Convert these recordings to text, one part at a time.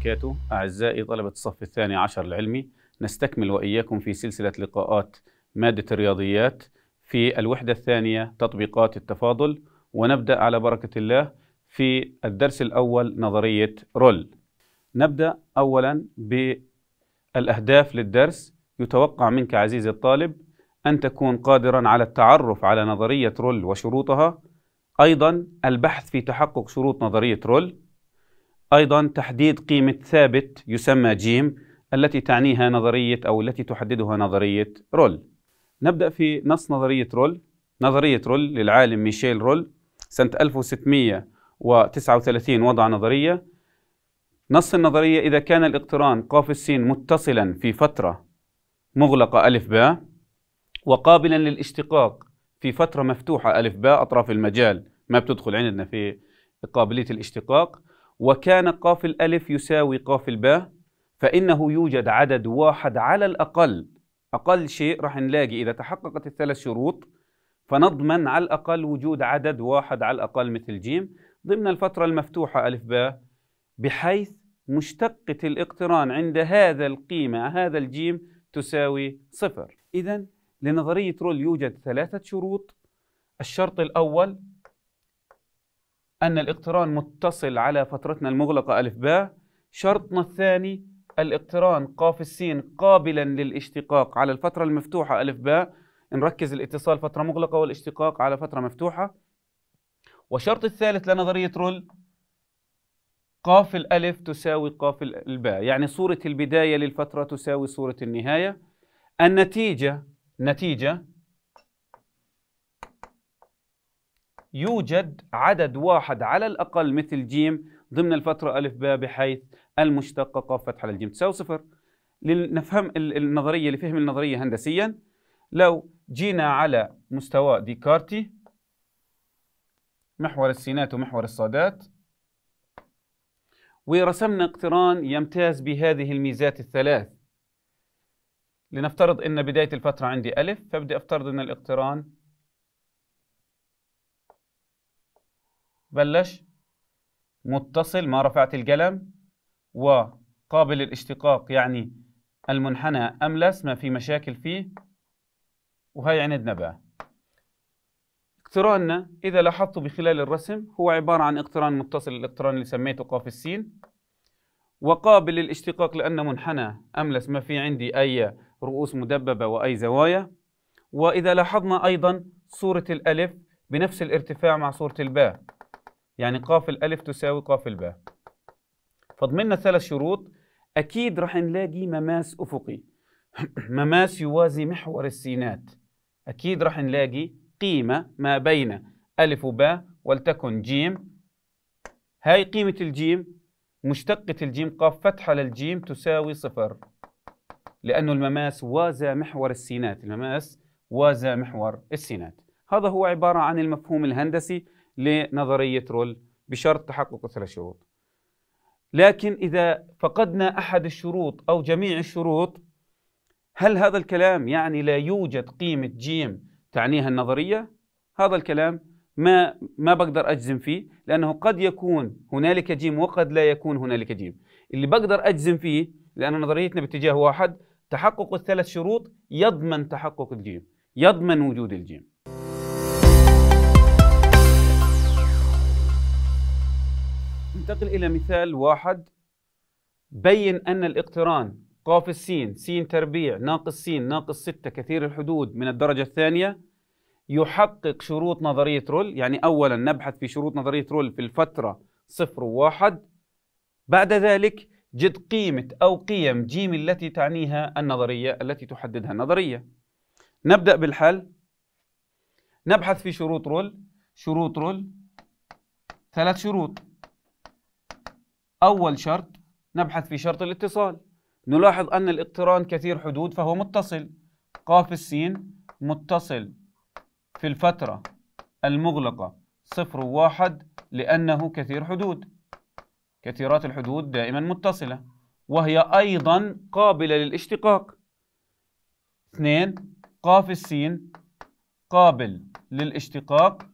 وبركاته أعزائي طلبة الصف الثاني عشر العلمي نستكمل وإياكم في سلسلة لقاءات مادة الرياضيات في الوحدة الثانية تطبيقات التفاضل ونبدأ على بركة الله في الدرس الأول نظرية رول نبدأ أولا بالأهداف للدرس يتوقع منك عزيزي الطالب أن تكون قادرا على التعرف على نظرية رول وشروطها أيضا البحث في تحقق شروط نظرية رول أيضا تحديد قيمة ثابت يسمى جيم التي تعنيها نظرية أو التي تحددها نظرية رول نبدأ في نص نظرية رول نظرية رول للعالم ميشيل رول سنة 1639 وضع نظرية نص النظرية إذا كان الاقتران قاف السين متصلا في فترة مغلقة ألف باء وقابلا للاشتقاق في فترة مفتوحة ألف باء أطراف المجال ما بتدخل عندنا في قابلية الاشتقاق وكان قاف الألف يساوي قاف الباء فإنه يوجد عدد واحد على الأقل أقل شيء راح نلاقي إذا تحققت الثلاث شروط فنضمن على الأقل وجود عدد واحد على الأقل مثل جيم ضمن الفترة المفتوحة ألف باء بحيث مشتقة الاقتران عند هذا القيمة هذا الجيم تساوي صفر إذا لنظرية رول يوجد ثلاثة شروط الشرط الأول أن الاقتران متصل على فترتنا المغلقة ألف باء شرطنا الثاني الاقتران قاف السين قابلا للاشتقاق على الفترة المفتوحة ألف باء نركز الاتصال فترة مغلقة والاشتقاق على فترة مفتوحة والشرط الثالث لنظرية رول قاف الألف تساوي قاف الباء يعني صورة البداية للفترة تساوي صورة النهاية النتيجة نتيجة يوجد عدد واحد على الأقل مثل جيم ضمن الفترة ألف باء بحيث المشتقة قاف فتحة للجيم تساوي صفر لنفهم النظرية لفهم النظرية هندسيا لو جينا على مستوى ديكارتي محور السينات ومحور الصادات ورسمنا اقتران يمتاز بهذه الميزات الثلاث لنفترض أن بداية الفترة عندي ألف فبدي أفترض أن الاقتران بلش متصل ما رفعت القلم وقابل الاشتقاق يعني المنحنى أملس ما في مشاكل فيه وهي عندنا باء اقتراننا إذا لاحظتوا بخلال الرسم هو عبارة عن اقتران متصل الاقتران اللي سميته قاف السين وقابل للاشتقاق لأن منحنى أملس ما في عندي أي رؤوس مدببة وأي زوايا وإذا لاحظنا أيضا صورة الألف بنفس الارتفاع مع صورة الباء يعني قاف الألف تساوي قاف الباء فضمننا ثلاث شروط أكيد راح نلاقي مماس أفقي مماس يوازي محور السينات أكيد راح نلاقي قيمة ما بين ألف وباء ولتكن جيم هاي قيمة الجيم مشتقة الجيم قاف فتحة للجيم تساوي صفر لأنه المماس وازى محور السينات المماس وازى محور السينات هذا هو عبارة عن المفهوم الهندسي لنظرية رول بشرط تحقق ثلاث شروط لكن إذا فقدنا أحد الشروط أو جميع الشروط هل هذا الكلام يعني لا يوجد قيمة جيم تعنيها النظرية؟ هذا الكلام ما ما بقدر أجزم فيه لأنه قد يكون هنالك جيم وقد لا يكون هنالك جيم اللي بقدر أجزم فيه لأن نظريتنا باتجاه واحد تحقق الثلاث شروط يضمن تحقق الجيم يضمن وجود الجيم ننتقل إلى مثال واحد بين أن الاقتران قاف السين سين تربيع ناقص سين ناقص ستة كثير الحدود من الدرجة الثانية يحقق شروط نظرية رول يعني أولا نبحث في شروط نظرية رول في الفترة صفر وواحد بعد ذلك جد قيمة أو قيم جيم التي تعنيها النظرية التي تحددها النظرية نبدأ بالحل نبحث في شروط رول شروط رول ثلاث شروط أول شرط نبحث في شرط الاتصال نلاحظ أن الاقتران كثير حدود فهو متصل قاف السين متصل في الفترة المغلقة صفر وواحد لأنه كثير حدود كثيرات الحدود دائما متصلة وهي أيضا قابلة للاشتقاق اثنين قاف السين قابل للاشتقاق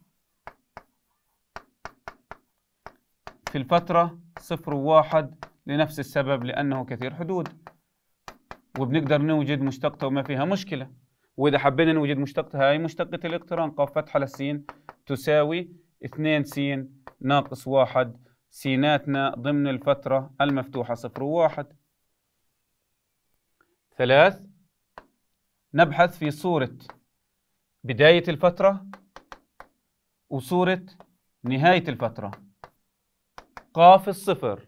في الفترة صفر وواحد لنفس السبب لأنه كثير حدود وبنقدر نوجد مشتقته وما فيها مشكلة وإذا حبينا نوجد مشتقته هاي مشتقة الاقتران ق فتحة للسين تساوي اثنين س ناقص واحد سيناتنا ضمن الفترة المفتوحة صفر وواحد ثلاث نبحث في صورة بداية الفترة وصورة نهاية الفترة قاف الصفر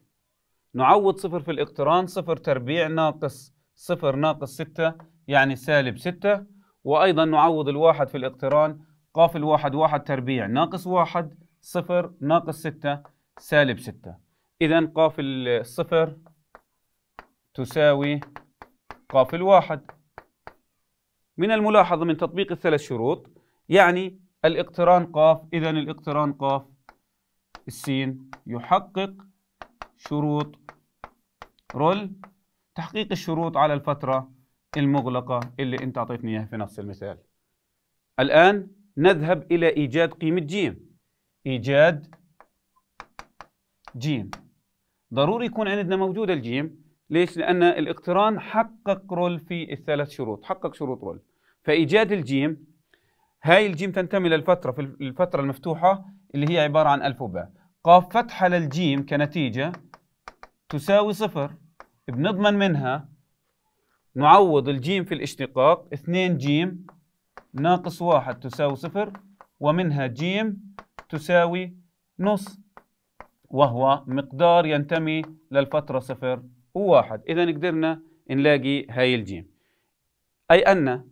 نعوض صفر في الاقتران صفر تربيع ناقص صفر ناقص ستة يعني سالب ستة وأيضا نعوض الواحد في الاقتران قاف الواحد واحد تربيع ناقص واحد صفر ناقص ستة سالب ستة إذا قاف الصفر تساوي قاف الواحد من الملاحظة من تطبيق الثلاث شروط يعني الاقتران قاف إذا الاقتران قاف السين يحقق شروط رول تحقيق الشروط على الفترة المغلقة اللي أنت أعطيتني إياها في نفس المثال الآن نذهب إلى إيجاد قيمة جيم إيجاد جيم ضروري يكون عندنا موجودة الجيم ليش؟ لأن الاقتران حقق رول في الثلاث شروط حقق شروط رول فإيجاد الجيم هاي الجيم تنتمي للفترة في الفترة المفتوحة اللي هي عبارة عن ألف وباء قاف فتحة للجيم كنتيجة تساوي صفر بنضمن منها نعوض الجيم في الاشتقاق 2 جيم ناقص واحد تساوي صفر ومنها جيم تساوي نص وهو مقدار ينتمي للفترة صفر وواحد إذا قدرنا نلاقي هاي الجيم أي أن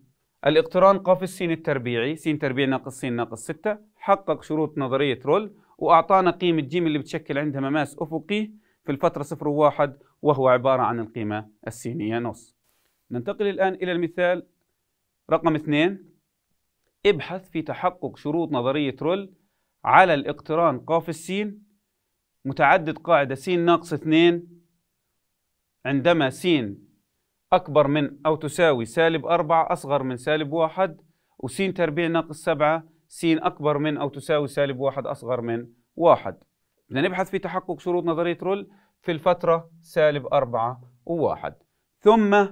الاقتران قاف السين التربيعي س تربيع ناقص س ناقص ستة حقق شروط نظرية رول وأعطانا قيمة ج اللي بتشكل عندها مماس أفقي في الفترة 0 و1 وهو عبارة عن القيمة السينية نص ننتقل الآن إلى المثال رقم 2 ابحث في تحقق شروط نظرية رول على الاقتران قاف السين متعدد قاعدة س ناقص 2 عندما س أكبر من أو تساوي سالب 4 أصغر من سالب 1 وس تربيع ناقص 7 س أكبر من أو تساوي سالب واحد أصغر من واحد بدنا نبحث في تحقق شروط نظرية رول في الفترة سالب أربعة وواحد ثم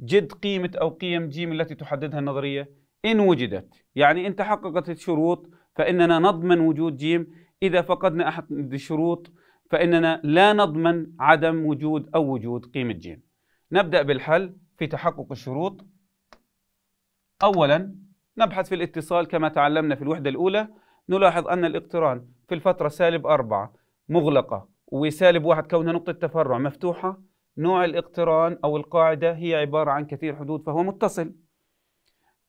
جد قيمة أو قيم جيم التي تحددها النظرية إن وجدت يعني إن تحققت الشروط فإننا نضمن وجود جيم إذا فقدنا أحد الشروط فإننا لا نضمن عدم وجود أو وجود قيمة جيم نبدأ بالحل في تحقق الشروط أولاً نبحث في الاتصال كما تعلمنا في الوحدة الأولى نلاحظ أن الاقتران في الفترة سالب أربعة مغلقة وسالب واحد كونها نقطة تفرع مفتوحة نوع الاقتران أو القاعدة هي عبارة عن كثير حدود فهو متصل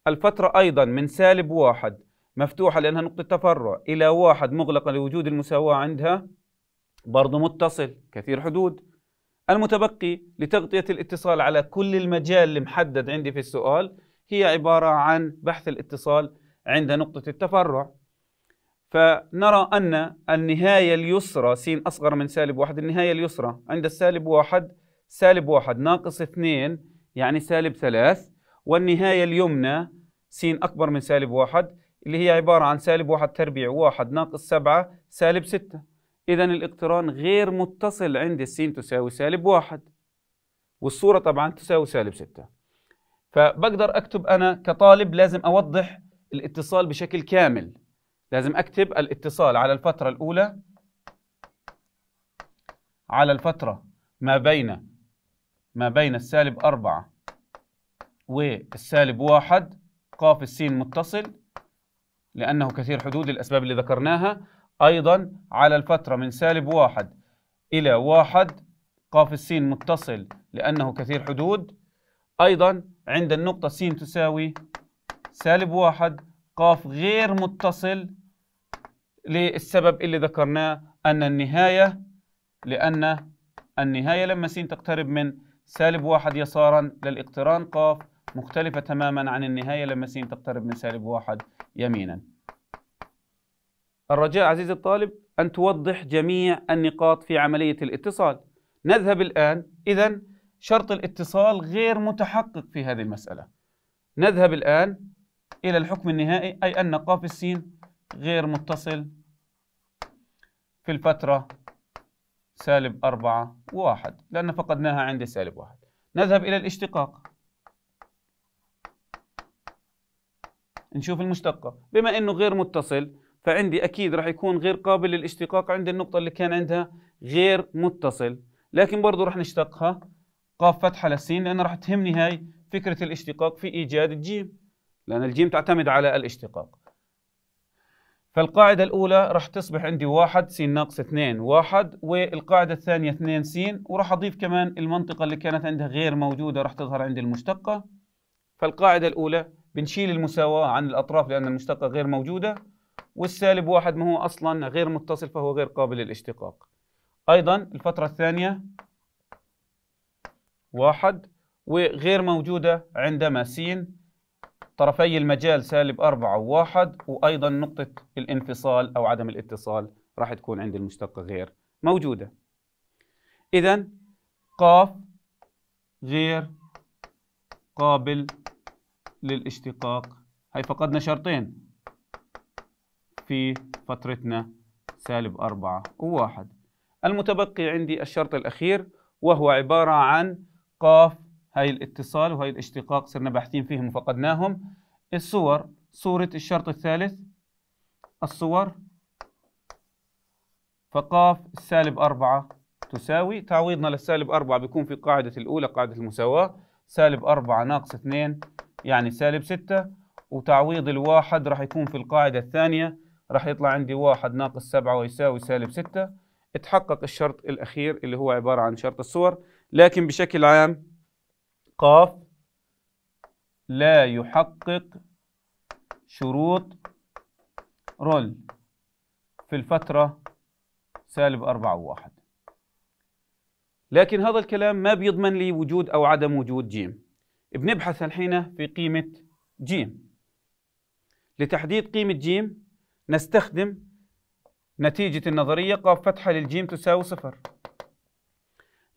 الفترة أيضا من سالب واحد مفتوحة لأنها نقطة تفرع إلى واحد مغلقة لوجود المساواة عندها برضو متصل كثير حدود المتبقي لتغطية الاتصال على كل المجال المحدد عندي في السؤال هي عبارة عن بحث الاتصال عند نقطة التفرع فنرى أن النهاية اليسرى س أصغر من سالب واحد النهاية اليسرى عند السالب واحد سالب واحد ناقص اثنين يعني سالب ثلاث والنهاية اليمنى س أكبر من سالب واحد اللي هي عبارة عن سالب واحد تربيع واحد ناقص سبعة سالب ستة إذا الاقتران غير متصل عند السين تساوي سالب واحد والصورة طبعا تساوي سالب ستة فبقدر اكتب انا كطالب لازم اوضح الاتصال بشكل كامل لازم اكتب الاتصال على الفتره الاولى على الفتره ما بين ما بين السالب 4 والسالب 1 قاف السين متصل لأنه كثير حدود الأسباب اللي ذكرناها أيضا على الفترة من سالب واحد إلى واحد قاف السين متصل لأنه كثير حدود أيضا عند النقطة س تساوي سالب واحد ق غير متصل للسبب اللي ذكرناه أن النهاية لأن النهاية لما س تقترب من سالب واحد يسارا للاقتران ق مختلفة تماما عن النهاية لما س تقترب من سالب واحد يمينا الرجاء عزيزي الطالب أن توضح جميع النقاط في عملية الاتصال نذهب الآن إذا شرط الاتصال غير متحقق في هذه المسألة نذهب الآن إلى الحكم النهائي أي أن قاف السين غير متصل في الفترة سالب أربعة وواحد لأن فقدناها عند سالب واحد نذهب إلى الاشتقاق نشوف المشتقة بما أنه غير متصل فعندي أكيد راح يكون غير قابل للاشتقاق عند النقطة اللي كان عندها غير متصل لكن برضو راح نشتقها قاف فتحه للسين لان راح تهمني هاي فكره الاشتقاق في ايجاد الجيم لان الجيم تعتمد على الاشتقاق فالقاعدة الأولى راح تصبح عندي واحد س ناقص اثنين واحد والقاعدة الثانية اثنين س وراح أضيف كمان المنطقة اللي كانت عندها غير موجودة راح تظهر عندي المشتقة فالقاعدة الأولى بنشيل المساواة عن الأطراف لأن المشتقة غير موجودة والسالب واحد ما هو أصلا غير متصل فهو غير قابل للاشتقاق أيضا الفترة الثانية واحد وغير موجودة عندما س طرفي المجال سالب أربعة وواحد وأيضا نقطة الانفصال أو عدم الاتصال راح تكون عند المشتقة غير موجودة إذا قاف غير قابل للاشتقاق هي فقدنا شرطين في فترتنا سالب أربعة وواحد المتبقي عندي الشرط الأخير وهو عبارة عن قاف هاي الاتصال وهي الاشتقاق صرنا باحثين فيهم وفقدناهم الصور صورة الشرط الثالث الصور فقاف السالب أربعة تساوي تعويضنا للسالب أربعة بيكون في قاعدة الأولى قاعدة المساواة سالب أربعة ناقص اثنين يعني سالب ستة وتعويض الواحد راح يكون في القاعدة الثانية راح يطلع عندي واحد ناقص سبعة ويساوي سالب ستة اتحقق الشرط الأخير اللي هو عبارة عن شرط الصور لكن بشكل عام قاف لا يحقق شروط رول في الفترة سالب أربعة وواحد لكن هذا الكلام ما بيضمن لي وجود أو عدم وجود جيم بنبحث الحين في قيمة جيم لتحديد قيمة جيم نستخدم نتيجة النظرية قاف فتحة للجيم تساوي صفر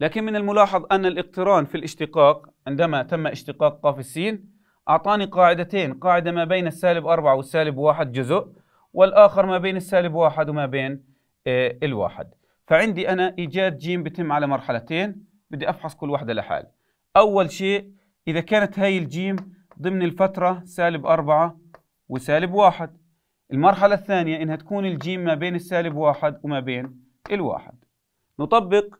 لكن من الملاحظ أن الاقتران في الاشتقاق عندما تم اشتقاق قاف السين أعطاني قاعدتين قاعدة ما بين السالب أربعة والسالب واحد جزء والآخر ما بين السالب واحد وما بين آه الواحد فعندي أنا إيجاد جيم بتم على مرحلتين بدي أفحص كل واحدة لحال أول شيء إذا كانت هاي الجيم ضمن الفترة سالب أربعة وسالب واحد المرحلة الثانية إنها تكون الجيم ما بين السالب واحد وما بين الواحد نطبق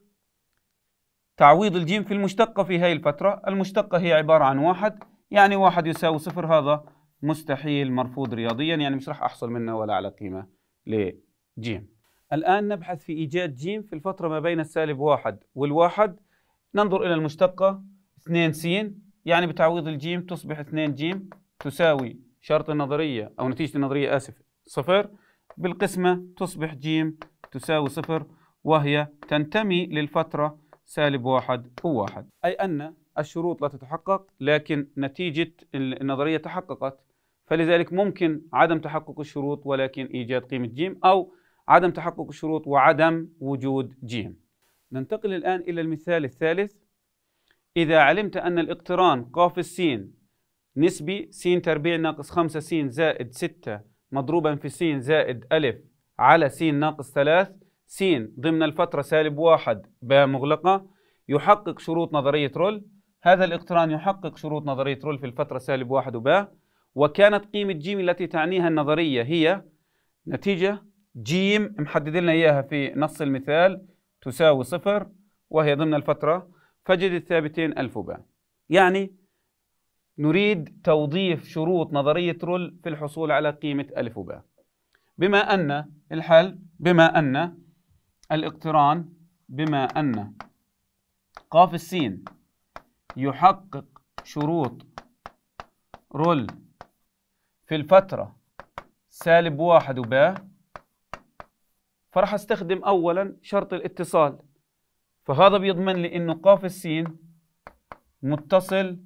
تعويض الجيم في المشتقة في هاي الفترة المشتقة هي عبارة عن واحد يعني واحد يساوي صفر هذا مستحيل مرفوض رياضيا يعني مش راح أحصل منه ولا على قيمة لجيم الآن نبحث في إيجاد جيم في الفترة ما بين السالب واحد والواحد ننظر إلى المشتقة 2 س يعني بتعويض الجيم تصبح 2 جيم تساوي شرط النظرية أو نتيجة النظرية آسف صفر بالقسمة تصبح ج تساوي صفر وهي تنتمي للفترة سالب واحد وواحد أي أن الشروط لا تتحقق لكن نتيجة النظرية تحققت فلذلك ممكن عدم تحقق الشروط ولكن إيجاد قيمة ج أو عدم تحقق الشروط وعدم وجود ج ننتقل الآن إلى المثال الثالث إذا علمت أن الاقتران قاف السين نسبي س تربيع ناقص 5 س زائد 6 مضروبا في س زائد ألف على س ناقص 3 س ضمن الفترة سالب واحد باء مغلقة يحقق شروط نظرية رول هذا الاقتران يحقق شروط نظرية رول في الفترة سالب واحد وباء وكانت قيمة جيم التي تعنيها النظرية هي نتيجة جيم محدد لنا إياها في نص المثال تساوي صفر وهي ضمن الفترة فجد الثابتين ألف وباء يعني نريد توظيف شروط نظرية رول في الحصول على قيمة ألف وباء بما أن الحل بما أن الاقتران بما أن قاف السين يحقق شروط رول في الفترة سالب واحد وباء فراح استخدم أولا شرط الاتصال فهذا بيضمن لي إنه قاف السين متصل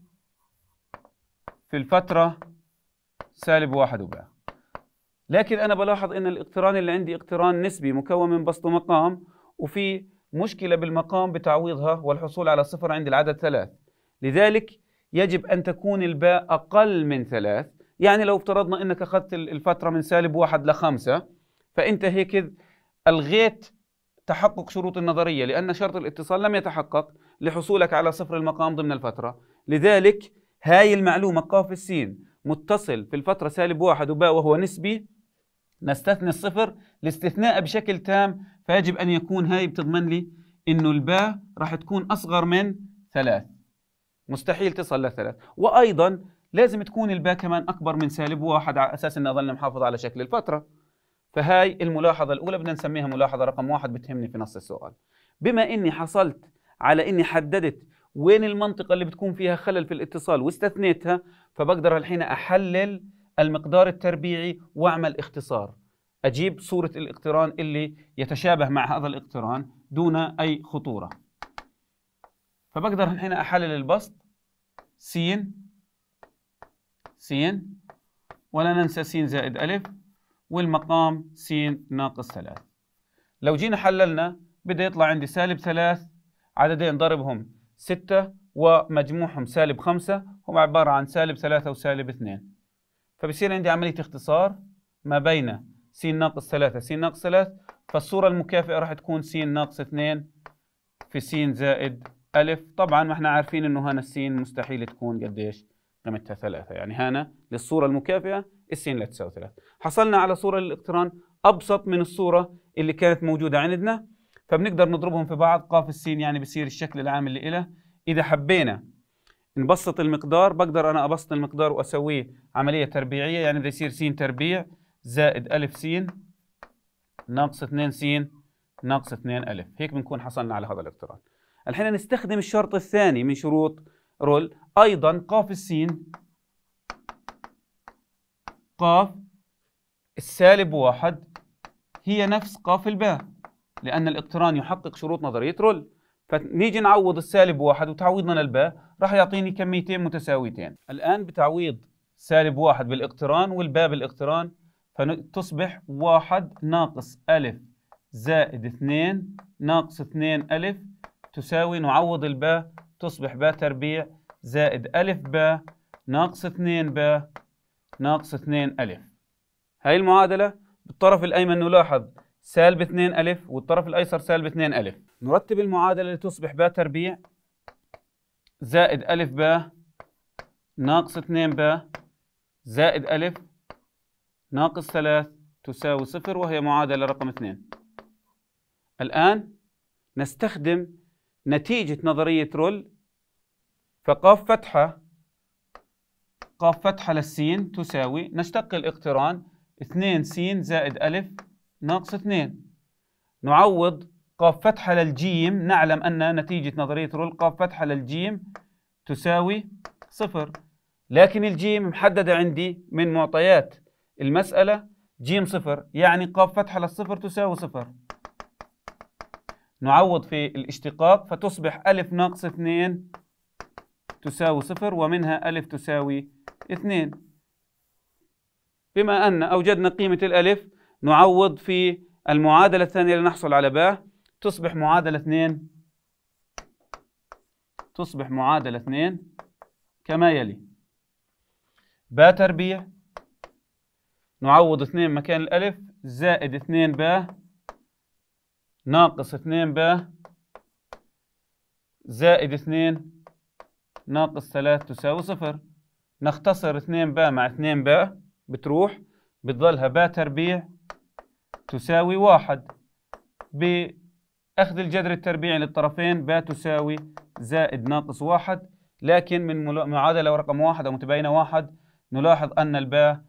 في الفترة سالب واحد وباء. لكن أنا بلاحظ أن الاقتران اللي عندي اقتران نسبي مكون من بسط مقام وفي مشكلة بالمقام بتعويضها والحصول على صفر عند العدد ثلاث لذلك يجب أن تكون الباء أقل من ثلاث يعني لو افترضنا أنك أخذت الفترة من سالب واحد لخمسة فأنت هيك ألغيت تحقق شروط النظرية لأن شرط الاتصال لم يتحقق لحصولك على صفر المقام ضمن الفترة لذلك هاي المعلومة قاف السين متصل في الفترة سالب واحد وباء وهو نسبي نستثني الصفر الاستثناء بشكل تام فيجب أن يكون هاي بتضمن لي إنه الباء راح تكون أصغر من ثلاث مستحيل تصل لثلاث وأيضا لازم تكون الباء كمان أكبر من سالب واحد على أساس أن أظل محافظ على شكل الفترة فهاي الملاحظة الأولى بدنا نسميها ملاحظة رقم واحد بتهمني في نص السؤال بما إني حصلت على إني حددت وين المنطقة اللي بتكون فيها خلل في الاتصال واستثنيتها فبقدر الحين أحلل المقدار التربيعي وأعمل اختصار أجيب صورة الاقتران اللي يتشابه مع هذا الاقتران دون أي خطورة فبقدر الحين أحلل البسط س س ولا ننسى س زائد ألف والمقام س ناقص ثلاث لو جينا حللنا بدأ يطلع عندي سالب ثلاث عددين ضربهم 6 ومجموعهم سالب 5 هم عبارة عن سالب 3 وسالب 2 فبصير عندي عملية اختصار ما بين س ناقص 3 س ناقص 3 فالصورة المكافئة راح تكون س ناقص 2 في س زائد ألف طبعا ما احنا عارفين انه هنا السين مستحيل تكون قديش قيمتها ثلاثة يعني هنا للصورة المكافئة السين لا تساوي ثلاثة حصلنا على صورة للاقتران أبسط من الصورة اللي كانت موجودة عندنا فبنقدر نضربهم في بعض قاف السين يعني بصير الشكل العام اللي إله إذا حبينا نبسط المقدار بقدر أنا أبسط المقدار وأسويه عملية تربيعية يعني بده يصير سين تربيع زائد ألف سين ناقص 2 سين ناقص 2 ألف هيك بنكون حصلنا على هذا الاقتران الحين نستخدم الشرط الثاني من شروط رول أيضا قاف السين قاف السالب واحد هي نفس قاف الباء لأن الاقتران يحقق شروط نظرية رول فنيجي نعوض السالب واحد وتعويضنا للباء راح يعطيني كميتين متساويتين الآن بتعويض سالب واحد بالاقتران والباء بالاقتران فتصبح واحد ناقص ألف زائد اثنين ناقص اثنين ألف تساوي نعوض الباء تصبح باء تربيع زائد ألف باء ناقص اثنين باء ناقص اثنين ألف هاي المعادلة بالطرف الأيمن نلاحظ سالب 2 ألف والطرف الأيسر سالب 2 ألف نرتب المعادلة لتصبح ب تربيع زائد ألف ب ناقص 2 ب زائد ألف ناقص 3 تساوي صفر وهي معادلة رقم 2 الآن نستخدم نتيجة نظرية رول فقاف فتحة قاف فتحة للسين تساوي نشتق الاقتران 2 س زائد ألف ناقص 2 نعوض قاف فتحة للجيم نعلم أن نتيجة نظرية رول قاف فتحة للجيم تساوي صفر لكن الجيم محددة عندي من معطيات المسألة جيم صفر يعني قاف فتحة للصفر تساوي صفر نعوض في الاشتقاق فتصبح ألف ناقص اثنين تساوي صفر ومنها ألف تساوي اثنين بما أن أوجدنا قيمة الألف نعوض في المعادلة الثانية لنحصل على ب تصبح معادلة 2 تصبح معادلة 2 كما يلي ب تربيع نعوض 2 مكان الألف زائد 2 ب ناقص 2 ب زائد 2 ناقص 3 تساوي 0 نختصر 2 ب مع 2 ب بتروح بتضلها ب تربيع تساوي واحد بأخذ الجذر التربيعي للطرفين ب تساوي زائد ناقص واحد لكن من معادلة رقم واحد أو متباينة واحد نلاحظ أن الباء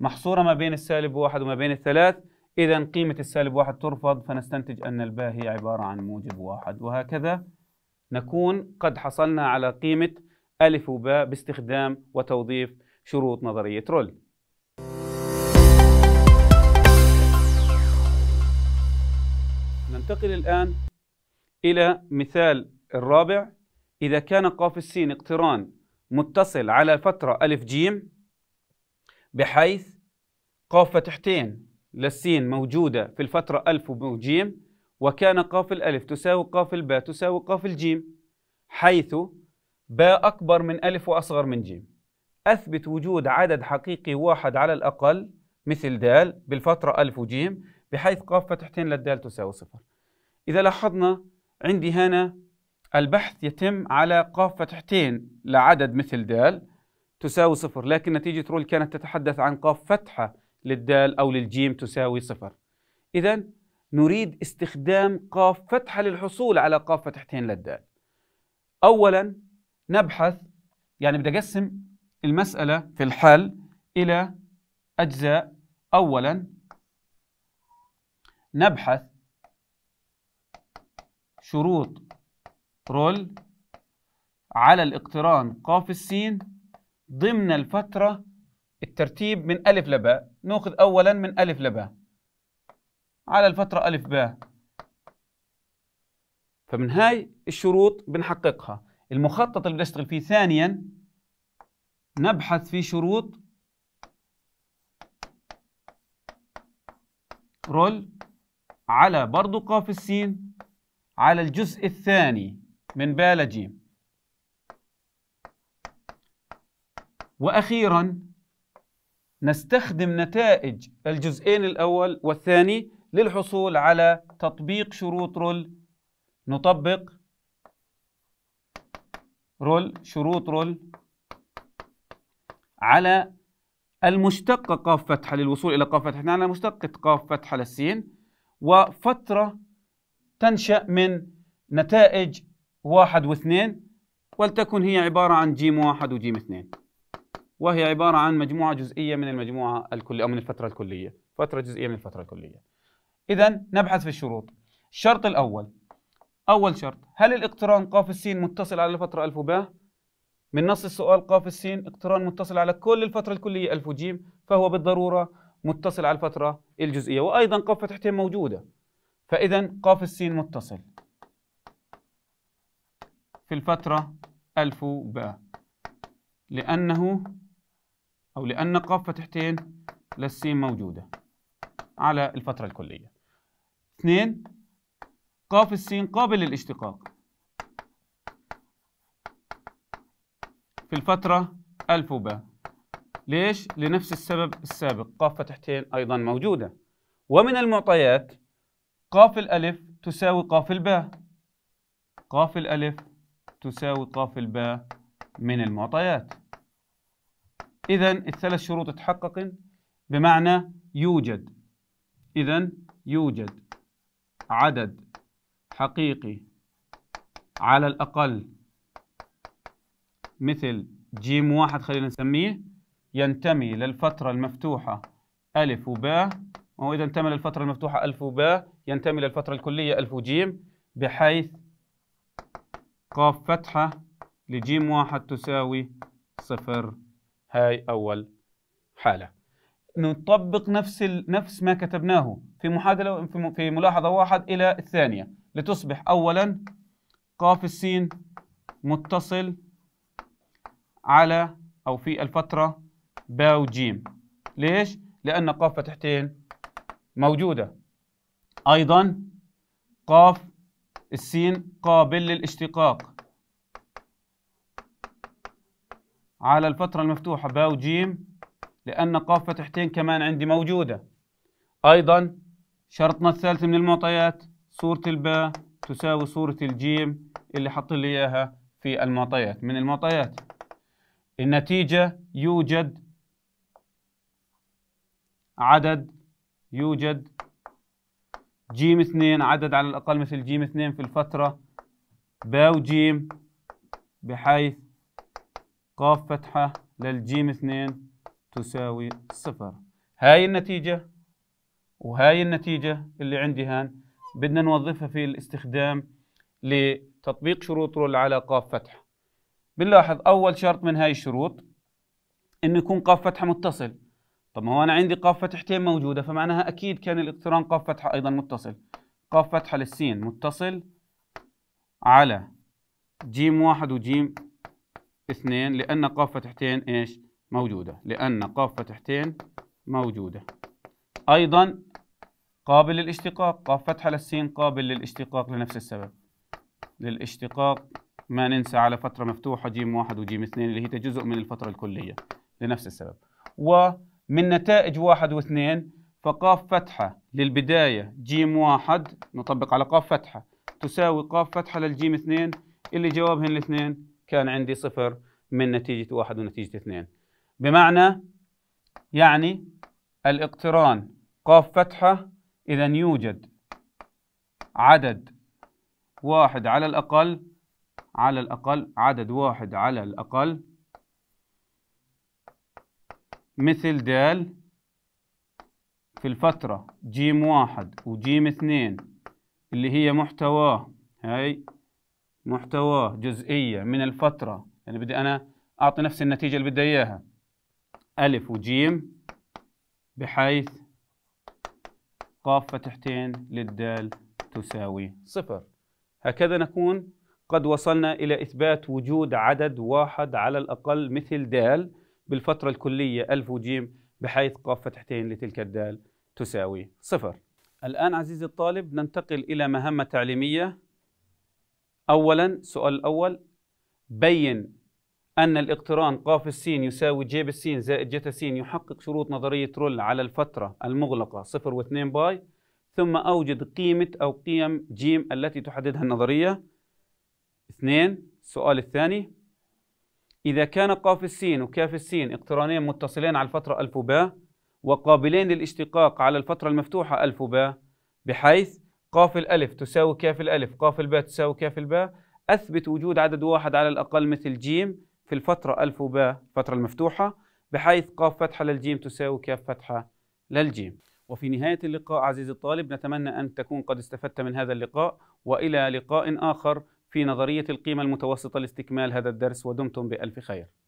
محصورة ما بين السالب واحد وما بين الثلاث إذا قيمة السالب واحد ترفض فنستنتج أن الباء هي عبارة عن موجب واحد وهكذا نكون قد حصلنا على قيمة ألف وباء باستخدام وتوظيف شروط نظرية رول ننتقل الآن إلى مثال الرابع إذا كان قاف السين اقتران متصل على فترة ألف جيم بحيث قاف فتحتين للسين موجودة في الفترة ألف وجيم وكان قاف الألف تساوي قاف الباء تساوي قاف الجيم حيث باء أكبر من ألف وأصغر من جيم أثبت وجود عدد حقيقي واحد على الأقل مثل دال بالفترة ألف وجيم بحيث قاف فتحتين للدال تساوي صفر إذا لاحظنا عندي هنا البحث يتم على قاف فتحتين لعدد مثل د تساوي صفر لكن نتيجة رول كانت تتحدث عن قاف فتحة للدال أو للجيم تساوي صفر إذا نريد استخدام قاف فتحة للحصول على قاف فتحتين للدال أولا نبحث يعني بدي أقسم المسألة في الحل إلى أجزاء أولا نبحث شروط رول على الاقتران قاف السين ضمن الفترة الترتيب من ألف لباء نأخذ أولا من ألف لباء على الفترة ألف باء فمن هاي الشروط بنحققها المخطط اللي بنشتغل فيه ثانيا نبحث في شروط رول على برضو قاف السين على الجزء الثاني من بيولوجي وأخيرا نستخدم نتائج الجزئين الأول والثاني للحصول على تطبيق شروط رول نطبق رول شروط رول على المشتقة قاف فتحة للوصول إلى قاف فتحة احنا على مشتقة قاف فتحة للسين وفترة تنشأ من نتائج واحد واثنين ولتكن هي عبارة عن جيم واحد وجيم اثنين وهي عبارة عن مجموعة جزئية من المجموعة الكلية أو من الفترة الكلية فترة جزئية من الفترة الكلية إذا نبحث في الشروط الشرط الأول أول شرط هل الاقتران قاف السين متصل على الفترة ألف وباء؟ من نص السؤال قاف السين اقتران متصل على كل الفترة الكلية ألف وجيم فهو بالضرورة متصل على الفترة الجزئية وأيضا قاف فتحتين موجودة فإذا قاف السين متصل في الفترة ألف باء لأنه أو لأن قاف فتحتين للسين موجودة على الفترة الكلية اثنين قاف السين قابل للاشتقاق في الفترة ألف باء ليش؟ لنفس السبب السابق قاف فتحتين أيضا موجودة ومن المعطيات قاف الألف تساوي قاف الباء قاف الألف تساوي قاف الباء من المعطيات إذا الثلاث شروط تحقق بمعنى يوجد إذا يوجد عدد حقيقي على الأقل مثل جيم واحد خلينا نسميه ينتمي للفترة المفتوحة ألف وباء وهو إذا انتمى للفترة المفتوحة ألف وباء ينتمي للفترة الكلية ألف وجيم بحيث قاف فتحة لجيم واحد تساوي صفر هاي أول حالة نطبق نفس ال... نفس ما كتبناه في محادلة في, م... في ملاحظة واحد إلى الثانية لتصبح أولا قاف السين متصل على أو في الفترة باو جيم ليش؟ لأن قاف فتحتين موجودة أيضا قاف السين قابل للاشتقاق على الفترة المفتوحة باء وجيم لأن قاف فتحتين كمان عندي موجودة أيضا شرطنا الثالث من المعطيات صورة الباء تساوي صورة الجيم اللي حط لي إياها في المعطيات من المعطيات النتيجة يوجد عدد يوجد جيم اثنين عدد على الأقل مثل جيم اثنين في الفترة ب وجيم بحيث قاف فتحة للجيم اثنين تساوي صفر هاي النتيجة وهاي النتيجة اللي عندي هان بدنا نوظفها في الاستخدام لتطبيق شروط رول على قاف فتحة بنلاحظ أول شرط من هاي الشروط إنه يكون قاف فتحة متصل طب ما هو أنا عندي قاف فتحتين موجودة فمعناها أكيد كان الاقتران قاف فتحة أيضا متصل قاف فتحة للسين متصل على جيم واحد وجيم اثنين لأن قاف فتحتين إيش موجودة لأن قاف فتحتين موجودة أيضا قابل للاشتقاق قاف فتحة للسين قابل للاشتقاق لنفس السبب للاشتقاق ما ننسى على فترة مفتوحة جيم واحد وجيم اثنين اللي هي جزء من الفترة الكلية لنفس السبب و من نتائج واحد واثنين فقاف فتحة للبداية جيم واحد نطبق على قاف فتحة تساوي قاف فتحة للجيم اثنين اللي جوابهن الاثنين كان عندي صفر من نتيجة واحد ونتيجة اثنين بمعنى يعني الاقتران قاف فتحة إذا يوجد عدد واحد على الأقل على الأقل عدد واحد على الأقل مثل د في الفترة ج واحد وج اثنين اللي هي محتواه هاي محتواه جزئية من الفترة يعني بدي أنا أعطي نفس النتيجة اللي بدي إياها ألف وجيم بحيث قاف فتحتين للدال تساوي صفر هكذا نكون قد وصلنا إلى إثبات وجود عدد واحد على الأقل مثل دال بالفترة الكلية ألف وجيم بحيث قاف فتحتين لتلك الدال تساوي صفر الآن عزيزي الطالب ننتقل إلى مهمة تعليمية أولا السؤال الأول بين أن الاقتران قاف السين يساوي جيب السين زائد جتا سين يحقق شروط نظرية رول على الفترة المغلقة صفر واثنين باي ثم أوجد قيمة أو قيم جيم التي تحددها النظرية اثنين السؤال الثاني إذا كان قاف السين وكاف السين اقترانين متصلين على الفترة ألف وباء وقابلين للاشتقاق على الفترة المفتوحة ألف وباء بحيث قاف الألف تساوي كاف الألف قاف الباء تساوي كاف الباء أثبت وجود عدد واحد على الأقل مثل جيم في الفترة ألف وباء الفترة المفتوحة بحيث قاف فتحة للجيم تساوي كاف فتحة للجيم وفي نهاية اللقاء عزيزي الطالب نتمنى أن تكون قد استفدت من هذا اللقاء وإلى لقاء آخر في نظرية القيمة المتوسطة لاستكمال هذا الدرس ودمتم بألف خير